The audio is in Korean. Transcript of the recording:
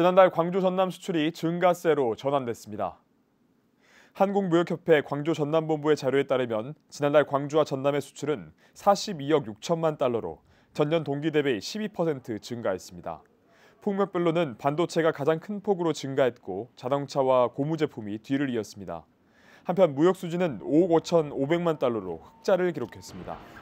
지난달 광주 전남 수출이 증가세로 전환됐습니다. 한국무역협회 광주 전남본부의 자료에 따르면 지난달 광주와 전남의 수출은 42억 6천만 달러로 전년 동기 대비 12% 증가했습니다. 품목별로는 반도체가 가장 큰 폭으로 증가했고 자동차와 고무 제품이 뒤를 이었습니다. 한편 무역 수지는 5억 5천 5백만 달러로 흑자를 기록했습니다.